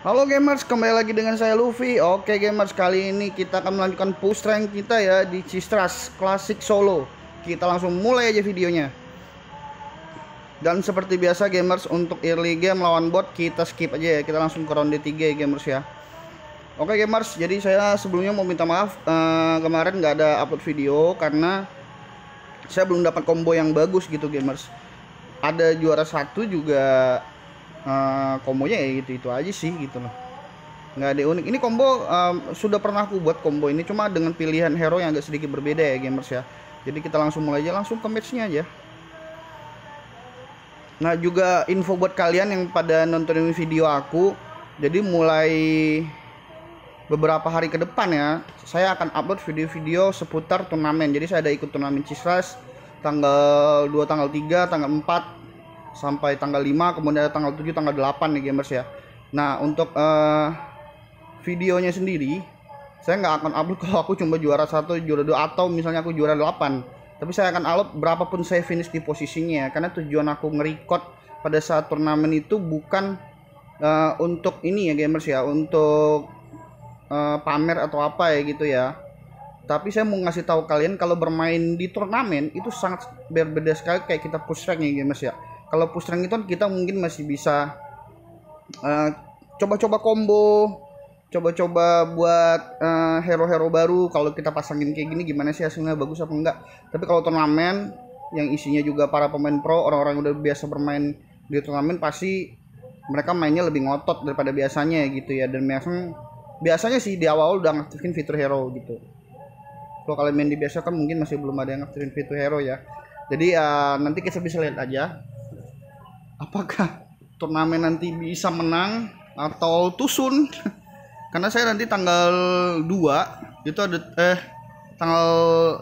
Halo gamers, kembali lagi dengan saya Luffy. Oke gamers, kali ini kita akan melanjutkan push rank kita ya di Cistras Classic Solo. Kita langsung mulai aja videonya. Dan seperti biasa gamers, untuk early game lawan bot kita skip aja ya. Kita langsung ke ronde 3 ya gamers ya. Oke gamers, jadi saya sebelumnya mau minta maaf uh, kemarin nggak ada upload video karena saya belum dapat combo yang bagus gitu gamers. Ada juara satu juga uh, kombonya ya gitu itu aja sih gitu loh nggak ada unik ini combo uh, sudah pernah aku buat combo ini cuma dengan pilihan hero yang agak sedikit berbeda ya gamers ya jadi kita langsung mulai aja langsung ke matchnya aja nah juga info buat kalian yang pada nontonin video aku jadi mulai beberapa hari ke depan ya saya akan upload video-video seputar turnamen jadi saya ada ikut turnamen Cisres tanggal 2 tanggal 3 tanggal 4 sampai tanggal 5 kemudian ada tanggal 7 tanggal 8 nih gamers ya nah untuk uh, videonya sendiri saya nggak akan upload kalau aku cuma juara satu juara dua atau misalnya aku juara 8 tapi saya akan upload berapapun saya finish di posisinya karena tujuan aku ngerecord pada saat turnamen itu bukan uh, untuk ini ya gamers ya untuk uh, pamer atau apa ya gitu ya tapi saya mau ngasih tahu kalian kalau bermain di turnamen itu sangat berbeda sekali kayak kita push rank ya gamers ya kalau push rank itu kita mungkin masih bisa eh, coba-coba uh, combo coba-coba buat eh, hero-hero uh, baru kalau kita pasangin kayak gini gimana sih hasilnya bagus apa enggak tapi kalau turnamen yang isinya juga para pemain pro orang-orang udah biasa bermain di turnamen pasti mereka mainnya lebih ngotot daripada biasanya gitu ya dan memang biasanya sih di awal udah ngaktifin fitur hero gitu kalau kalian main di biasa kan mungkin masih belum ada yang ngaktifin fitur hero ya jadi uh, nanti kita bisa lihat aja apakah turnamen nanti bisa menang atau tusun karena saya nanti tanggal 2 itu ada eh tanggal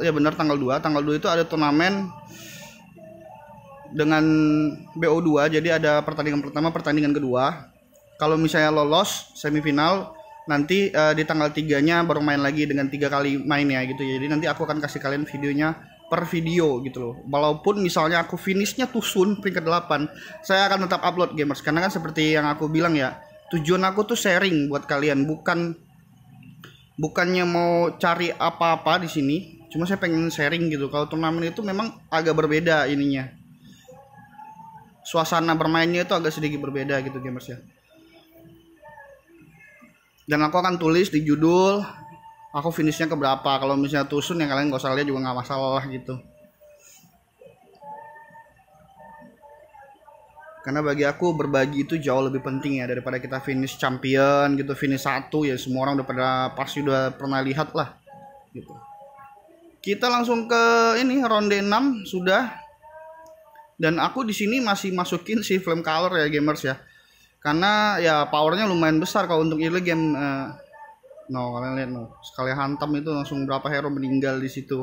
ya benar tanggal 2 tanggal 2 itu ada turnamen dengan BO2 jadi ada pertandingan pertama pertandingan kedua kalau misalnya lolos semifinal nanti uh, di tanggal 3 nya baru main lagi dengan tiga kali main gitu ya gitu jadi nanti aku akan kasih kalian videonya per video gitu loh. Walaupun misalnya aku finishnya Tusun peringkat 8, saya akan tetap upload gamers karena kan seperti yang aku bilang ya, tujuan aku tuh sharing buat kalian, bukan bukannya mau cari apa-apa di sini, cuma saya pengen sharing gitu. Kalau turnamen itu memang agak berbeda ininya. Suasana bermainnya itu agak sedikit berbeda gitu gamers ya. Dan aku akan tulis di judul aku finishnya ke berapa kalau misalnya tusun yang kalian gak usah lihat juga nggak masalah lah gitu karena bagi aku berbagi itu jauh lebih penting ya daripada kita finish champion gitu finish satu ya semua orang udah pada pasti udah pernah lihat lah gitu kita langsung ke ini ronde 6 sudah dan aku di sini masih masukin si flame color ya gamers ya karena ya powernya lumayan besar kalau untuk early game uh, no kalian lihat no sekali hantam itu langsung berapa hero meninggal di situ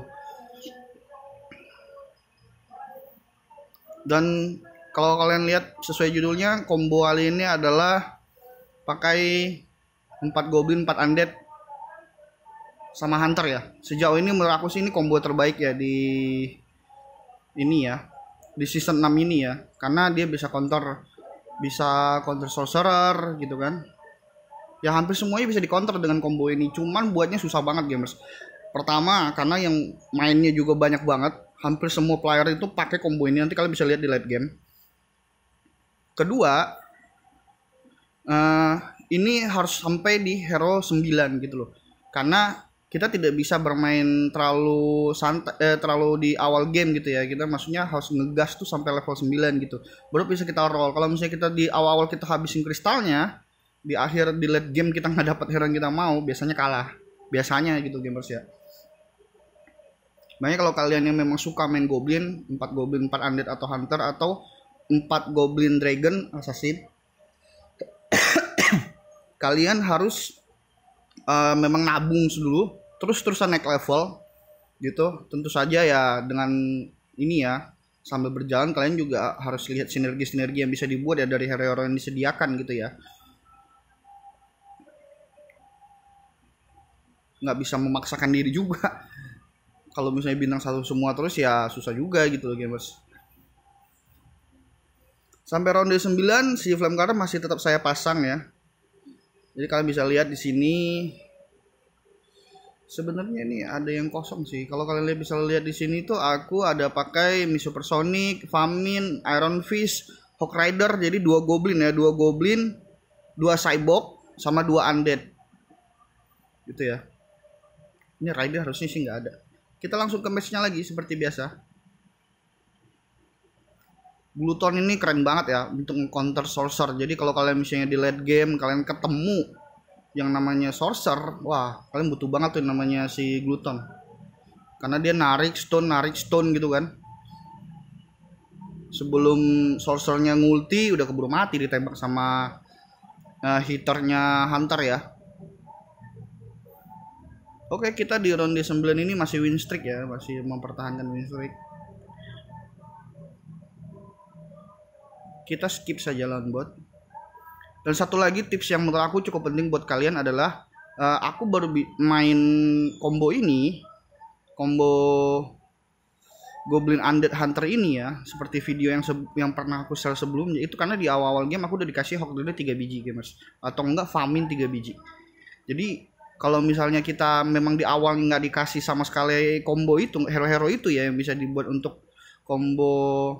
dan kalau kalian lihat sesuai judulnya combo kali ini adalah pakai 4 goblin 4 undead sama hunter ya sejauh ini menurut aku sih ini combo terbaik ya di ini ya di season 6 ini ya karena dia bisa counter bisa counter sorcerer gitu kan ya hampir semuanya bisa dikonter dengan combo ini cuman buatnya susah banget gamers pertama karena yang mainnya juga banyak banget hampir semua player itu pakai combo ini nanti kalian bisa lihat di late game kedua uh, ini harus sampai di hero 9 gitu loh karena kita tidak bisa bermain terlalu santai eh, terlalu di awal game gitu ya kita maksudnya harus ngegas tuh sampai level 9 gitu baru bisa kita roll kalau misalnya kita di awal-awal kita habisin kristalnya di akhir di late game kita nggak dapat hero yang kita mau biasanya kalah biasanya gitu gamers ya makanya kalau kalian yang memang suka main goblin 4 goblin 4 undead atau hunter atau 4 goblin dragon assassin kalian harus uh, memang nabung dulu terus terusan naik level gitu tentu saja ya dengan ini ya sambil berjalan kalian juga harus lihat sinergi-sinergi yang bisa dibuat ya dari hero-hero yang disediakan gitu ya nggak bisa memaksakan diri juga kalau misalnya bintang satu semua terus ya susah juga gitu loh gamers sampai ronde 9 si flame card masih tetap saya pasang ya jadi kalian bisa lihat di sini sebenarnya ini ada yang kosong sih kalau kalian bisa lihat di sini tuh aku ada pakai Mi Supersonic, Famin, Iron Fist, Hawk Rider jadi dua goblin ya dua goblin dua cyborg sama dua undead gitu ya ini rider harusnya sih nggak ada kita langsung ke matchnya lagi seperti biasa Gluton ini keren banget ya untuk counter sorcerer. Jadi kalau kalian misalnya di late game kalian ketemu yang namanya sorcerer, wah kalian butuh banget tuh yang namanya si Gluton. Karena dia narik stone, narik stone gitu kan. Sebelum sorcerernya ngulti udah keburu mati ditembak sama uh, eh, hiternya hunter ya. Oke, kita di ronde 9 ini masih win streak ya, masih mempertahankan win streak. Kita skip saja lawan bot. Dan satu lagi tips yang menurut aku cukup penting buat kalian adalah uh, aku baru main combo ini, combo Goblin Undead Hunter ini ya, seperti video yang yang pernah aku share sebelumnya, itu karena di awal-awal game aku udah dikasih hoax 3 biji gamers atau enggak farming 3 biji. Jadi kalau misalnya kita memang di awal nggak dikasih sama sekali combo itu hero-hero itu ya yang bisa dibuat untuk combo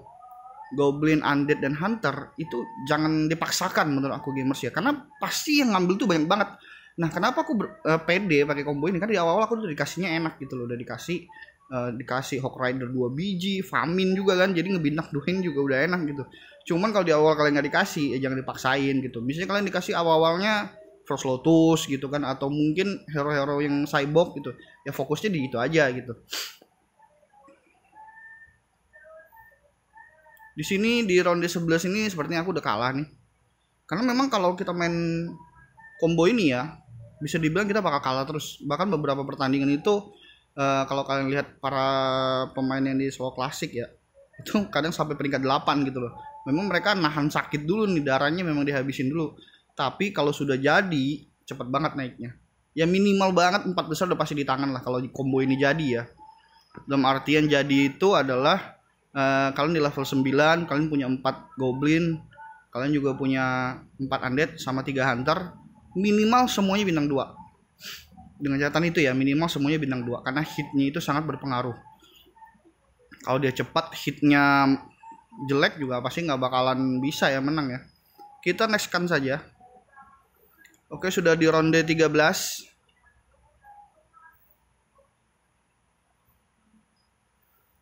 Goblin, Undead, dan Hunter itu jangan dipaksakan menurut aku gamers ya karena pasti yang ngambil tuh banyak banget nah kenapa aku uh, pede pakai combo ini kan di awal-awal aku tuh dikasihnya enak gitu loh udah dikasih uh, dikasih Hawk Rider 2 biji Famine juga kan jadi ngebintak duhin juga udah enak gitu cuman kalau di awal kalian nggak dikasih ya jangan dipaksain gitu misalnya kalian dikasih awal-awalnya First Lotus gitu kan atau mungkin hero-hero yang cyborg gitu ya fokusnya di itu aja gitu di sini di ronde 11 ini sepertinya aku udah kalah nih karena memang kalau kita main combo ini ya bisa dibilang kita bakal kalah terus bahkan beberapa pertandingan itu uh, kalau kalian lihat para pemain yang di Solo klasik ya itu kadang sampai peringkat 8 gitu loh memang mereka nahan sakit dulu nih darahnya memang dihabisin dulu tapi kalau sudah jadi, cepet banget naiknya. Ya minimal banget empat besar udah pasti di tangan lah kalau combo ini jadi ya. Dalam artian jadi itu adalah uh, kalian di level 9, kalian punya empat goblin, kalian juga punya empat undead sama tiga hunter, minimal semuanya bintang 2. Dengan catatan itu ya, minimal semuanya bintang 2 karena hitnya itu sangat berpengaruh. Kalau dia cepat hitnya jelek juga pasti nggak bakalan bisa ya menang ya. Kita nextkan saja Oke, sudah di ronde 13.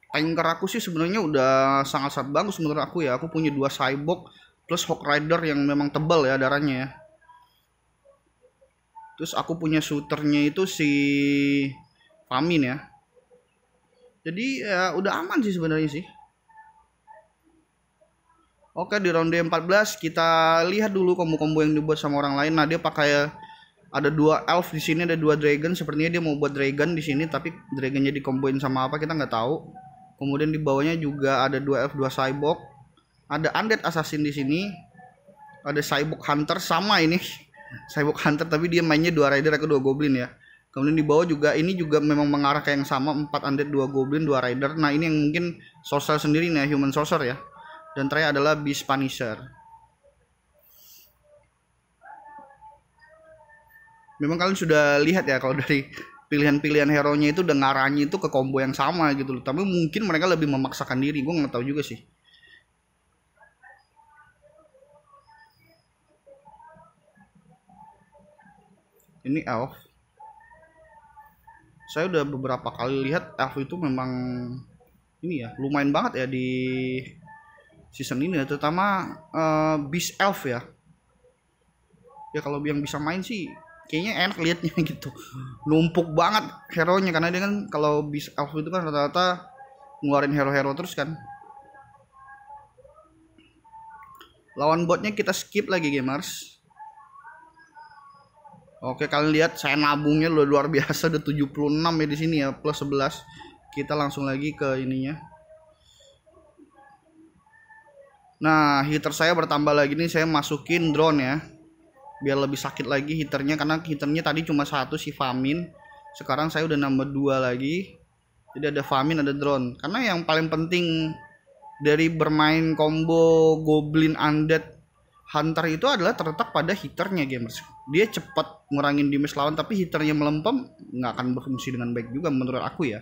Tanker aku sih sebenarnya udah sangat-sangat bagus menurut aku ya. Aku punya dua cyborg plus Hawk Rider yang memang tebal ya darahnya ya. Terus aku punya shooternya itu si Famin ya. Jadi ya udah aman sih sebenarnya sih. Oke di round D14 kita lihat dulu combo-combo yang dibuat sama orang lain. Nah dia pakai ada dua elf di sini ada dua dragon. Sepertinya dia mau buat dragon di sini tapi dragonnya dikomboin sama apa kita nggak tahu. Kemudian di bawahnya juga ada dua elf dua cyborg. Ada undead assassin di sini. Ada cyborg hunter sama ini. cyborg hunter tapi dia mainnya dua rider aku dua goblin ya. Kemudian di bawah juga ini juga memang mengarah ke yang sama empat undead dua goblin dua rider. Nah ini yang mungkin sorcerer sendiri nih human sorcerer ya dan terakhir adalah Beast Punisher. Memang kalian sudah lihat ya kalau dari pilihan-pilihan hero-nya itu dan ngarahnya itu ke combo yang sama gitu loh. Tapi mungkin mereka lebih memaksakan diri, gue nggak tahu juga sih. Ini elf. Saya udah beberapa kali lihat elf itu memang ini ya lumayan banget ya di season ini ya terutama uh, Beast Elf ya ya kalau yang bisa main sih kayaknya enak liatnya gitu numpuk banget hero nya karena dia kan kalau Beast Elf itu kan rata-rata ngeluarin hero-hero terus kan lawan botnya kita skip lagi gamers Oke kalian lihat saya nabungnya luar, luar biasa udah 76 ya di sini ya plus 11 kita langsung lagi ke ininya Nah, heater saya bertambah lagi nih, saya masukin drone ya. Biar lebih sakit lagi heaternya karena heaternya tadi cuma satu si Famin. Sekarang saya udah nambah dua lagi. Jadi ada Famin, ada drone. Karena yang paling penting dari bermain combo Goblin Undead Hunter itu adalah terletak pada heaternya gamers. Dia cepat ngurangin damage lawan tapi heaternya melempem nggak akan berfungsi dengan baik juga menurut aku ya.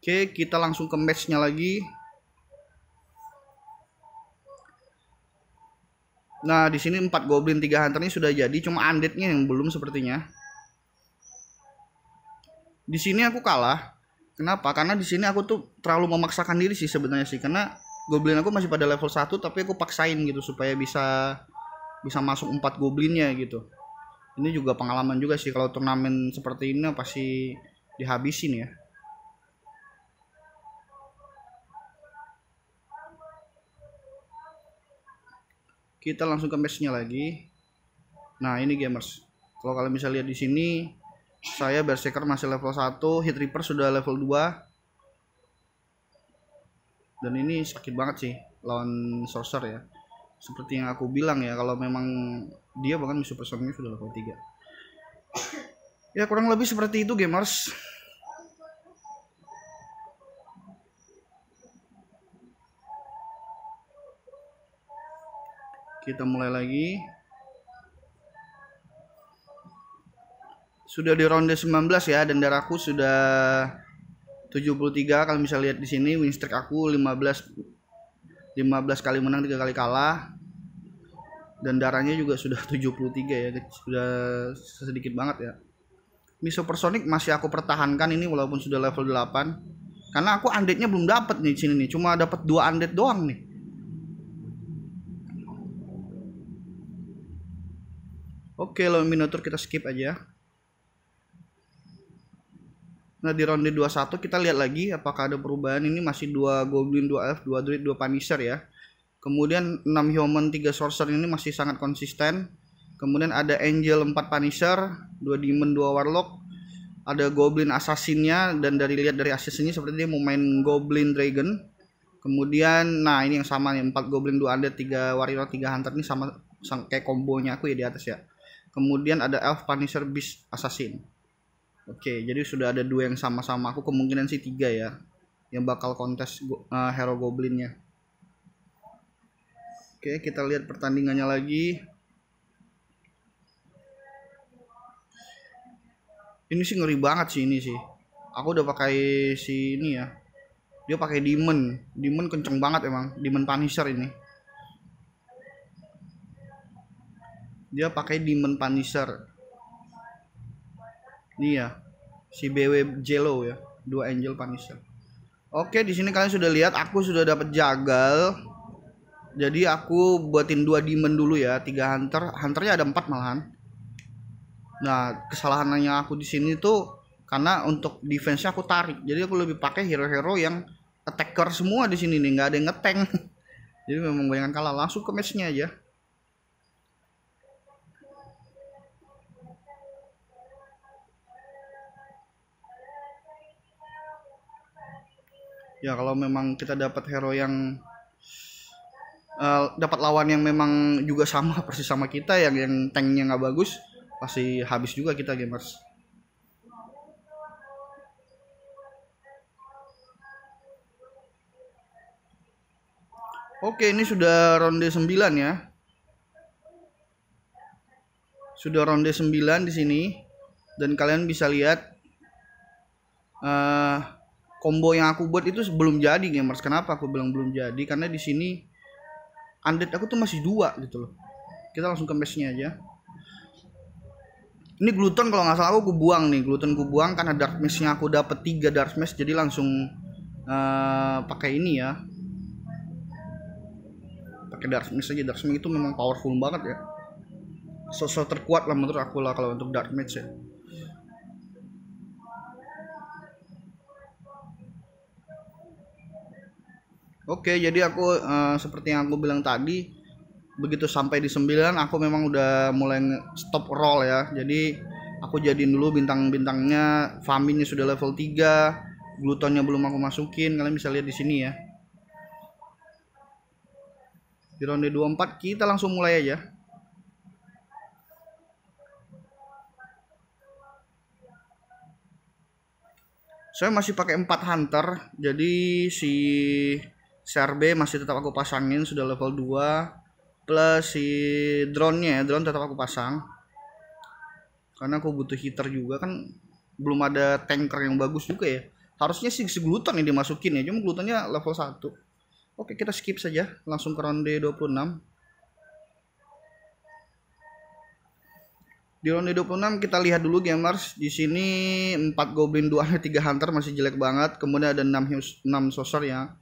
Oke, kita langsung ke matchnya lagi. Nah, di sini 4 goblin 3 hunter ini sudah jadi, cuma nya yang belum sepertinya. Di sini aku kalah. Kenapa? Karena di sini aku tuh terlalu memaksakan diri sih sebenarnya sih, karena goblin aku masih pada level 1 tapi aku paksain gitu supaya bisa bisa masuk 4 goblinnya gitu. Ini juga pengalaman juga sih kalau turnamen seperti ini pasti dihabisin ya. kita langsung ke matchnya lagi nah ini gamers kalau kalian bisa lihat di sini saya berserker masih level 1 hit reaper sudah level 2 dan ini sakit banget sih lawan sorcerer ya seperti yang aku bilang ya kalau memang dia bahkan misu personnya sudah level 3 ya kurang lebih seperti itu gamers kita mulai lagi sudah di ronde 19 ya dan darahku sudah 73 kalau bisa lihat di sini win streak aku 15 15 kali menang 3 kali kalah dan darahnya juga sudah 73 ya sudah sedikit banget ya personik masih aku pertahankan ini walaupun sudah level 8 karena aku undeadnya belum dapat nih sini nih cuma dapat dua undead doang nih Oke, lawan Minotaur kita skip aja. Nah di ronde 21 kita lihat lagi apakah ada perubahan ini masih 2 goblin, 2 elf, 2 druid, 2 punisher ya. Kemudian 6 human, 3 sorcerer ini masih sangat konsisten. Kemudian ada angel 4 punisher, 2 demon, 2 warlock. Ada goblin assassinnya dan dari lihat dari assassin ini seperti dia mau main goblin dragon. Kemudian nah ini yang sama nih 4 goblin, 2 undead, 3 warrior, 3 hunter ini sama, sama kayak kombonya aku ya di atas ya kemudian ada elf punisher beast assassin oke jadi sudah ada dua yang sama-sama aku kemungkinan sih tiga ya yang bakal kontes uh, hero goblinnya oke kita lihat pertandingannya lagi ini sih ngeri banget sih ini sih aku udah pakai si ini ya dia pakai demon demon kenceng banget emang demon punisher ini dia pakai demon punisher ini ya si BW Jello ya dua angel punisher oke di sini kalian sudah lihat aku sudah dapat jagal jadi aku buatin dua demon dulu ya tiga hunter hunternya ada empat malahan nah kesalahannya aku di sini tuh karena untuk defense aku tarik jadi aku lebih pakai hero-hero yang attacker semua di sini nih nggak ada yang ngeteng jadi memang banyak kalah langsung ke matchnya aja ya kalau memang kita dapat hero yang uh, dapat lawan yang memang juga sama persis sama kita yang yang tanknya nggak bagus pasti habis juga kita gamers Oke, ini sudah ronde 9 ya. Sudah ronde 9 di sini dan kalian bisa lihat uh, combo yang aku buat itu sebelum jadi gamers kenapa aku bilang belum jadi karena di sini undead aku tuh masih dua gitu loh kita langsung ke nya aja ini gluten kalau nggak salah aku, aku buang nih gluten aku buang karena dark nya aku dapet tiga dark mesh jadi langsung uh, pakai ini ya pakai dark mesh aja dark mesh itu memang powerful banget ya sosok terkuat lah menurut aku lah kalau untuk dark mesh ya Oke, jadi aku uh, seperti yang aku bilang tadi, begitu sampai di 9 aku memang udah mulai stop roll ya. Jadi aku jadiin dulu bintang-bintangnya, faminnya sudah level 3, glutonnya belum aku masukin. Kalian bisa lihat di sini ya. Di ronde 24 kita langsung mulai aja. Saya masih pakai 4 hunter, jadi si CRB masih tetap aku pasangin sudah level 2 plus si drone-nya ya, drone tetap aku pasang. Karena aku butuh heater juga kan belum ada tanker yang bagus juga ya. Harusnya sih si gluten yang dimasukin ya, cuma glutennya level 1. Oke, kita skip saja langsung ke ronde 26. Di ronde 26 kita lihat dulu gamers. Di sini 4 goblin, 2 3 hunter masih jelek banget. Kemudian ada 6 6 sosor ya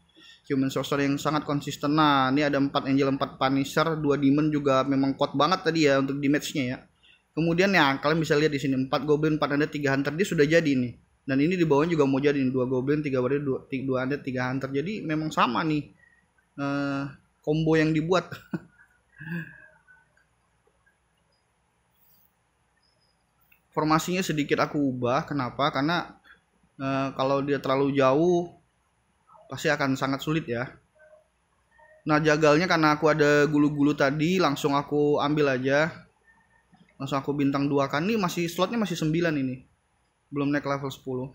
human sorcerer yang sangat konsisten. Nah, ini ada 4 angel, 4 punisher, 2 demon juga memang kuat banget tadi ya untuk damage nya ya. Kemudian ya kalian bisa lihat di sini 4 goblin, 4 undead, 3 hunter dia sudah jadi nih. Dan ini di bawahnya juga mau jadi nih 2 goblin, 3 warrior, 2, 2 undead, 3 hunter. Jadi memang sama nih uh, combo yang dibuat. Formasinya sedikit aku ubah, kenapa? Karena uh, kalau dia terlalu jauh pasti akan sangat sulit ya nah jagalnya karena aku ada gulu-gulu tadi langsung aku ambil aja langsung aku bintang 2 kan nih masih slotnya masih 9 ini belum naik level 10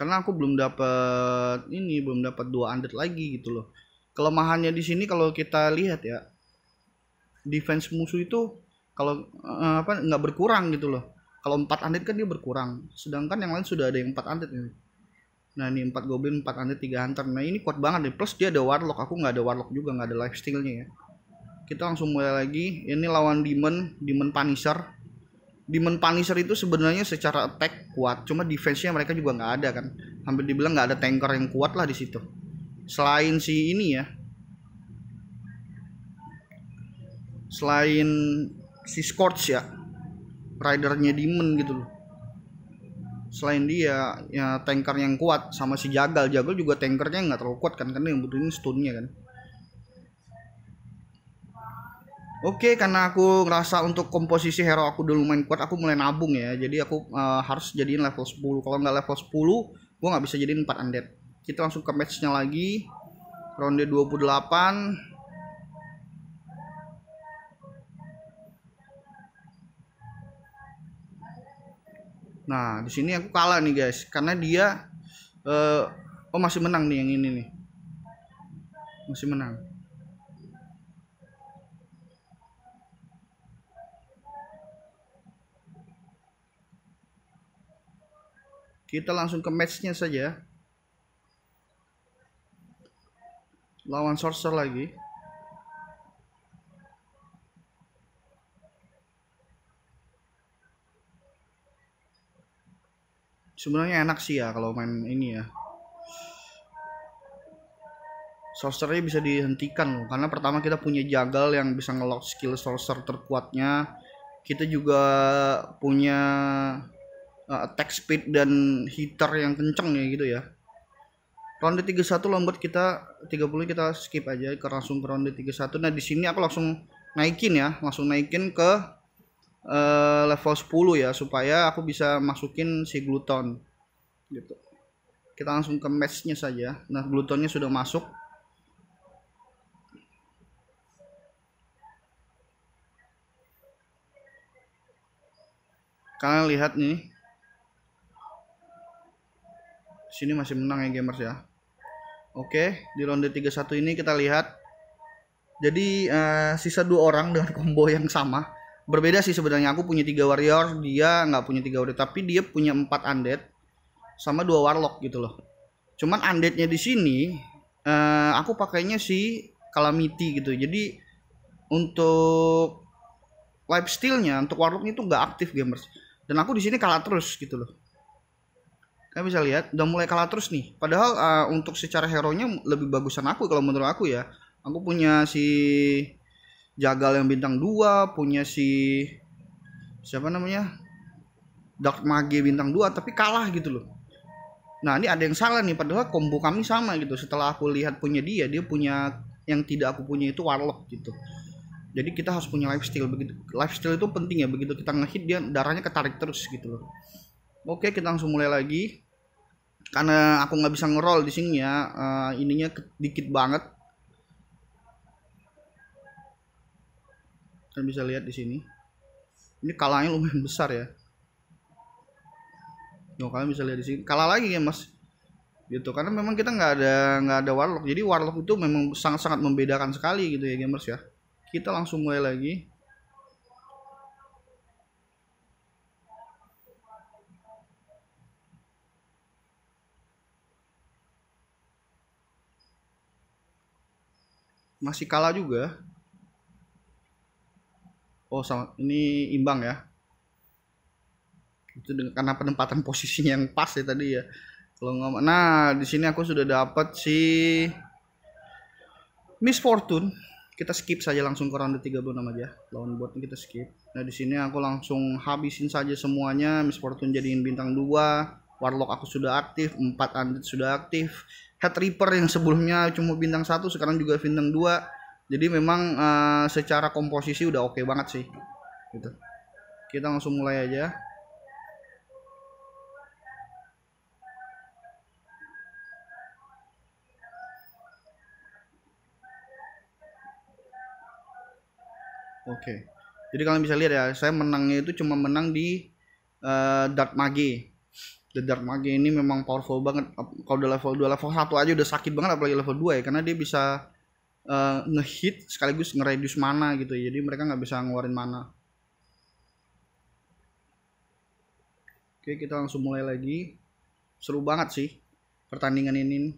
karena aku belum dapat ini belum dapat 2 undead lagi gitu loh kelemahannya di sini kalau kita lihat ya defense musuh itu kalau uh, apa nggak berkurang gitu loh kalau empat undead kan dia berkurang sedangkan yang lain sudah ada yang empat undead ini nah ini empat goblin empat undead tiga hunter nah ini kuat banget nih plus dia ada warlock aku nggak ada warlock juga nggak ada life lifestyle-nya ya kita langsung mulai lagi ini lawan demon demon punisher demon punisher itu sebenarnya secara attack kuat cuma defense nya mereka juga nggak ada kan hampir dibilang nggak ada tanker yang kuat lah di situ selain si ini ya selain si Scorch ya ridernya Demon gitu loh selain dia ya tanker yang kuat sama si Jagal Jagal juga tankernya nggak terlalu kuat kan karena yang butuhin stunnya kan Oke, karena aku ngerasa untuk komposisi hero aku dulu main kuat, aku mulai nabung ya. Jadi aku uh, harus jadiin level 10. Kalau nggak level 10, gua nggak bisa jadiin 4 undead. Kita langsung ke matchnya lagi. Ronde 28. Nah, di sini aku kalah nih, guys. Karena dia uh, oh masih menang nih yang ini nih. Masih menang. Kita langsung ke matchnya saja. Lawan sorcerer lagi. sebenarnya enak sih ya kalau main ini ya sorcery bisa dihentikan loh karena pertama kita punya jagal yang bisa ngelock skill sorcerer terkuatnya kita juga punya uh, attack speed dan hitter yang kenceng ya gitu ya ronde 31 lombat kita 30 kita skip aja ke langsung ke ronde 31 nah di sini aku langsung naikin ya langsung naikin ke uh, level 10 ya supaya aku bisa masukin si gluton gitu kita langsung ke matchnya saja nah glutonnya sudah masuk kalian lihat nih sini masih menang ya gamers ya Oke, di ronde 31 ini kita lihat jadi uh, sisa dua orang dengan combo yang sama berbeda sih sebenarnya aku punya tiga warrior dia nggak punya tiga warrior tapi dia punya empat undead sama dua warlock gitu loh cuman undeadnya di sini eh, aku pakainya si calamity gitu jadi untuk life steelnya untuk warlocknya itu nggak aktif gamers dan aku di sini kalah terus gitu loh kalian bisa lihat udah mulai kalah terus nih padahal eh, untuk secara hero nya lebih bagusan aku kalau menurut aku ya aku punya si Jagal yang bintang 2 punya si siapa namanya Dark Mage bintang 2 tapi kalah gitu loh nah ini ada yang salah nih padahal combo kami sama gitu setelah aku lihat punya dia dia punya yang tidak aku punya itu warlock gitu jadi kita harus punya lifestyle begitu lifestyle itu penting ya begitu kita ngehit dia darahnya ketarik terus gitu loh oke kita langsung mulai lagi karena aku nggak bisa ngerol di sini ya uh, ininya dikit banget Kalian bisa lihat di sini. Ini kalanya lumayan besar ya. Yo, kalian bisa lihat di sini. Kalah lagi ya, Mas. Gitu. Karena memang kita nggak ada nggak ada warlock. Jadi warlock itu memang sangat-sangat membedakan sekali gitu ya, gamers ya. Kita langsung mulai lagi. masih kalah juga oh sama ini imbang ya itu dengan, karena penempatan posisinya yang pas ya tadi ya kalau nggak nah di sini aku sudah dapat si Miss Fortune kita skip saja langsung ke round 36 aja lawan buat kita skip nah di sini aku langsung habisin saja semuanya Miss Fortune jadiin bintang 2 Warlock aku sudah aktif 4 Undead sudah aktif Head Reaper yang sebelumnya cuma bintang 1 sekarang juga bintang 2 jadi memang uh, secara komposisi udah oke okay banget sih gitu kita langsung mulai aja oke okay. jadi kalian bisa lihat ya saya menangnya itu cuma menang di uh, Dark Mage The Dark Mage ini memang powerful banget kalau udah level 2 level 1 aja udah sakit banget apalagi level 2 ya karena dia bisa uh, ngehit sekaligus ngeredus mana gitu ya. jadi mereka nggak bisa ngeluarin mana oke kita langsung mulai lagi seru banget sih pertandingan ini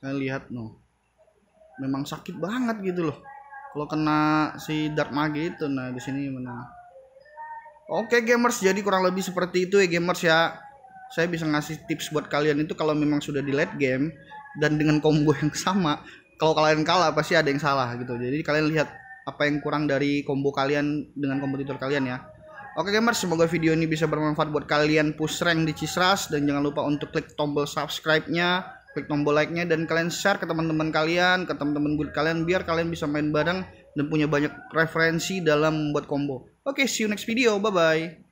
kalian lihat no memang sakit banget gitu loh kalau kena si dark mage itu nah di sini menang oke gamers jadi kurang lebih seperti itu ya gamers ya saya bisa ngasih tips buat kalian itu kalau memang sudah di late game dan dengan combo yang sama kalau kalian kalah pasti ada yang salah gitu jadi kalian lihat apa yang kurang dari combo kalian dengan kompetitor kalian ya Oke gamers, semoga video ini bisa bermanfaat buat kalian push rank di Cisras dan jangan lupa untuk klik tombol subscribe-nya, klik tombol like-nya dan kalian share ke teman-teman kalian, ke teman-teman good kalian biar kalian bisa main bareng dan punya banyak referensi dalam buat combo. Oke, see you next video. Bye bye.